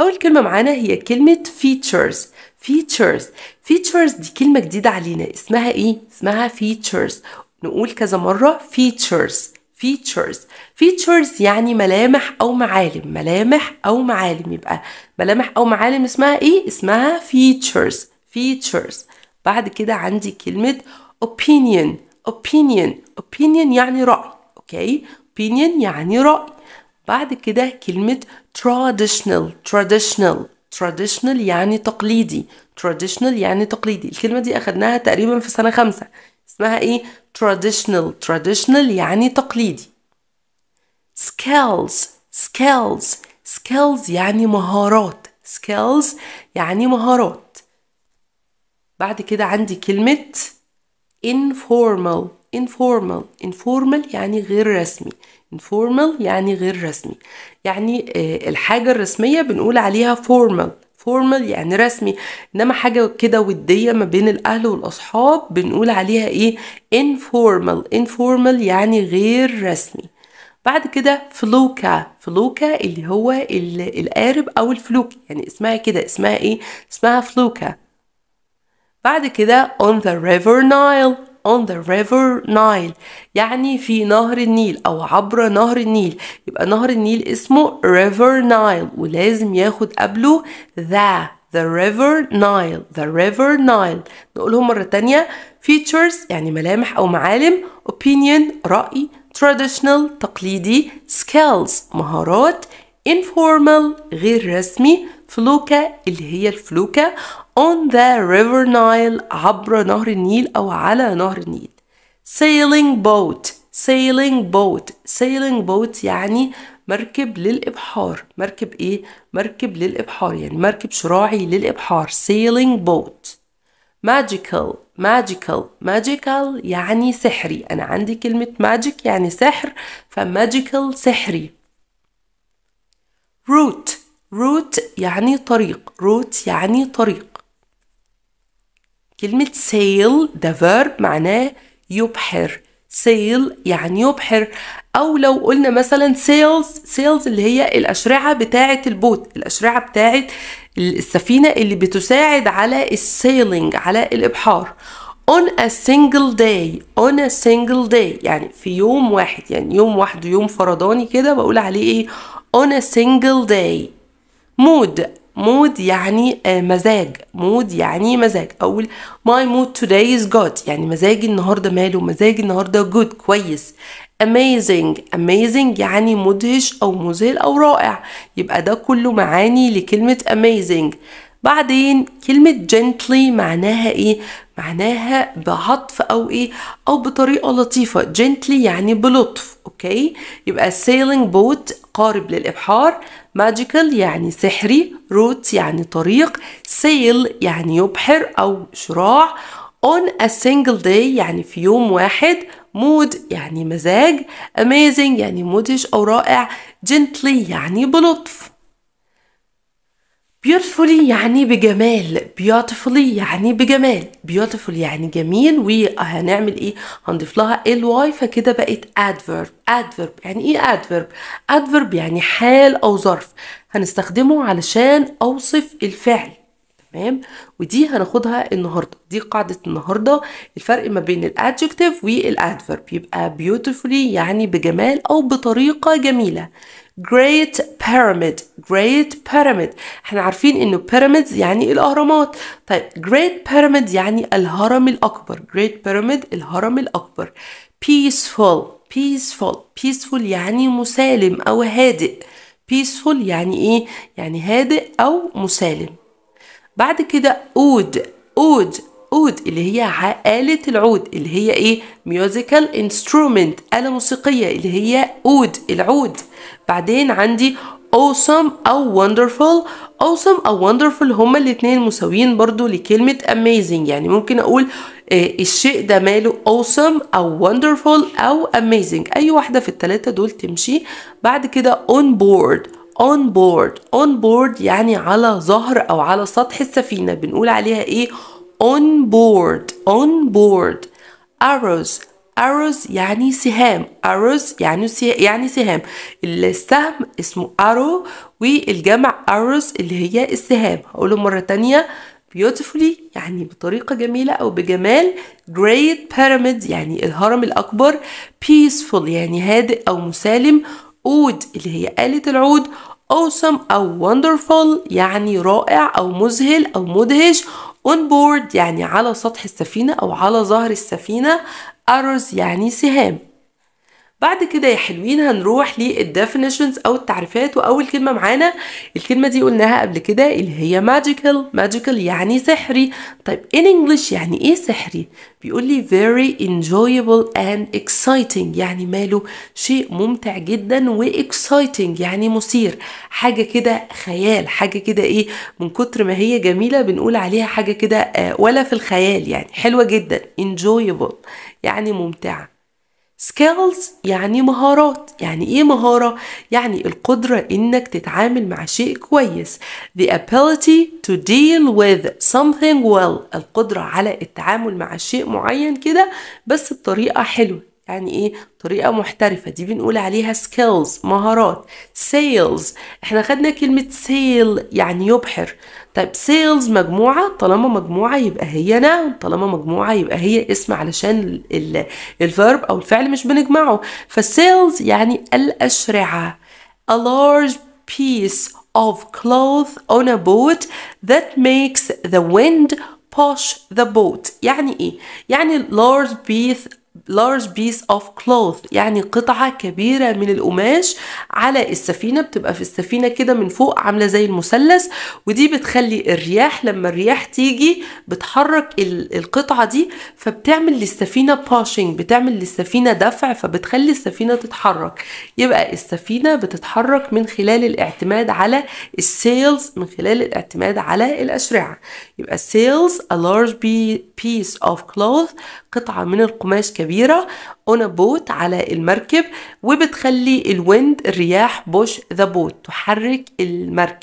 أول كلمة معانا هي كلمة features features features دي كلمة جديدة علينا اسمها إيه؟ اسمها features نقول كذا مرة features features features يعني ملامح أو معالم ملامح أو معالم يبقى ملامح أو معالم اسمها إيه؟ اسمها features features بعد كده عندي كلمة opinion opinion opinion يعني رأي اوكي opinion يعني رأي بعد كده كلمة traditional traditional traditional يعني تقليدي traditional يعني تقليدي الكلمة دي أخدناها تقريبا في سنة خمسة اسمها إيه traditional traditional يعني تقليدي skills skills skills يعني مهارات skills يعني مهارات بعد كده عندي كلمة informal informal informal يعني غير رسمي informal يعني غير رسمي يعني آه، الحاجة الرسمية بنقول عليها formal formal يعني رسمي انما حاجة كده ودية ما بين الاهل والاصحاب بنقول عليها ايه informal informal يعني غير رسمي بعد كده فلوكا فلوكا اللي هو القارب او الفلوك يعني اسمها كده اسمها ايه اسمها فلوكا بعد كده on the river Nile on the river Nile يعني في نهر النيل أو عبر نهر النيل يبقى نهر النيل اسمه river Nile ولازم ياخد قبله the the river Nile the river Nile نقولهم مرة تانية features يعني ملامح أو معالم opinion رأي traditional تقليدي skills مهارات informal غير رسمي فلوكة اللي هي الفلوكة on the river Nile عبر نهر النيل أو على نهر النيل sailing boat sailing boat sailing boat يعني مركب للإبحار مركب إيه؟ مركب للإبحار يعني مركب شراعي للإبحار sailing boat magical magical magical يعني سحري أنا عندي كلمة magic يعني سحر فماجيكال سحري route route يعني طريق route يعني طريق كلمة سيل ده فيرب معناه يبحر سيل يعني يبحر او لو قلنا مثلا سيلز سيلز اللي هي الاشرعه بتاعه البوت الاشرعه بتاعه السفينه اللي بتساعد على السيلينج على الابحار on a single day on a single day يعني في يوم واحد يعني يوم واحد يوم فرداني كده بقول عليه ايه on a single day mood مود يعني آه، مزاج مود يعني مزاج اقول my mood today is good يعني مزاجي النهارده ماله مزاجي النهارده good كويس amazing amazing يعني مدهش او مذهل او رائع يبقى ده كله معاني لكلمه amazing بعدين كلمه gently معناها ايه معناها بعطف او ايه او بطريقه لطيفه جنتلي يعني بلطف اوكي يبقى سيلينج بوت قارب للابحار ماجيكال يعني سحري روت يعني طريق سيل يعني يبحر او شراع on a single day يعني في يوم واحد مود يعني مزاج amazing يعني مدهش او رائع gently يعني بلطف بيوتفولي يعني بجمال بيوتفولي يعني بجمال beautiful يعني جميل وهنعمل ايه هنضيف لها ly فكده بقت adverb adverb يعني ايه adverb adverb يعني حال او ظرف هنستخدمه علشان اوصف الفعل تمام ودي هناخدها النهارده دي قاعده النهارده الفرق ما بين الادجكتيف والادفيرب يبقى beautifully يعني بجمال او بطريقه جميله Great Pyramid Great Pyramid احنا عارفين انه Pyramids يعني الاهرامات طيب Great Pyramid يعني الهرم الاكبر Great Pyramid الهرم الاكبر Peaceful Peaceful Peaceful يعني مسالم او هادئ Peaceful يعني ايه يعني هادئ او مسالم بعد كده أود أود أود اللي هي آلة العود اللي هي إيه ميوزيكال انسترومنت آلة موسيقية اللي هي أود العود بعدين عندي awesome أو wonderful awesome أو wonderful هما الاتنين مساويين برضو لكلمة amazing يعني ممكن أقول آه، الشيء ده ماله awesome أو wonderful أو amazing أي واحدة في التلاتة دول تمشي بعد كده on board on board on board يعني على ظهر أو على سطح السفينة بنقول عليها إيه on board on board arrows arrows يعني سهام arrows يعني يعني سهام السهم اسمه arrow والجمع arrows اللي هي السهام هقوله مرة تانية beautifully يعني بطريقة جميلة أو بجمال great pyramid يعني الهرم الأكبر peaceful يعني هادئ أو مسالم أود اللي هي آلة العود awesome أو wonderful يعني رائع أو مذهل أو مدهش on board يعني على سطح السفينة أو على ظهر السفينة arrows يعني سهام بعد كده يا حلوين هنروح للديفينيشنز او التعريفات واول كلمه معانا الكلمه دي قلناها قبل كده اللي هي ماجيكال ماجيكال يعني سحري طيب ان انجلش يعني ايه سحري بيقول لي very enjoyable and exciting يعني ماله شيء ممتع جدا واكسايتنج يعني مثير حاجه كده خيال حاجه كده ايه من كتر ما هي جميله بنقول عليها حاجه كده آه، ولا في الخيال يعني حلوه جدا enjoyable يعني ممتعه سكيلز يعني مهارات يعني ايه مهارة؟ يعني القدرة انك تتعامل مع شيء كويس the ability to deal with something well القدرة على التعامل مع شيء معين كده بس بطريقة حلوة يعني ايه طريقه محترفه دي بنقول عليها سكيلز مهارات سيلز احنا خدنا كلمه سيل يعني يبحر طيب سيلز مجموعه طالما مجموعه يبقى هي ناون طالما مجموعه يبقى هي اسم علشان الفيرب او الفعل مش بنجمعه فالسيلز يعني الاشرعه a large piece of cloth on a boat that makes the wind push the boat يعني ايه يعني large piece large piece of cloth يعني قطعة كبيرة من القماش على السفينة بتبقى في السفينة كده من فوق عاملة زي المثلث ودي بتخلي الرياح لما الرياح تيجي بتحرك القطعة دي فبتعمل للسفينة باشنج بتعمل للسفينة دفع فبتخلي السفينة تتحرك يبقى السفينة بتتحرك من خلال الاعتماد على السيلز من خلال الاعتماد على الأشرعة يبقى السيلز a large piece of cloth قطعة من القماش كبيرة كبيرة on a boat على المركب وبتخلي الويند الرياح بوش ذا بوت تحرك المركب